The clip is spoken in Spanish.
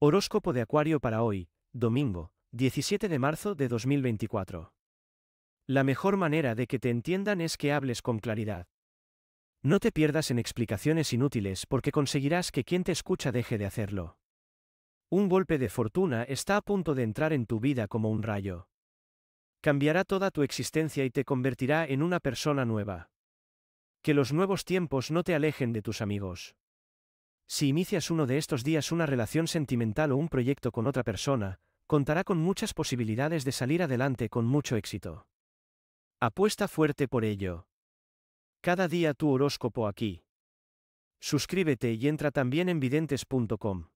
Horóscopo de Acuario para hoy, domingo, 17 de marzo de 2024. La mejor manera de que te entiendan es que hables con claridad. No te pierdas en explicaciones inútiles porque conseguirás que quien te escucha deje de hacerlo. Un golpe de fortuna está a punto de entrar en tu vida como un rayo. Cambiará toda tu existencia y te convertirá en una persona nueva. Que los nuevos tiempos no te alejen de tus amigos. Si inicias uno de estos días una relación sentimental o un proyecto con otra persona, contará con muchas posibilidades de salir adelante con mucho éxito. Apuesta fuerte por ello. Cada día tu horóscopo aquí. Suscríbete y entra también en videntes.com.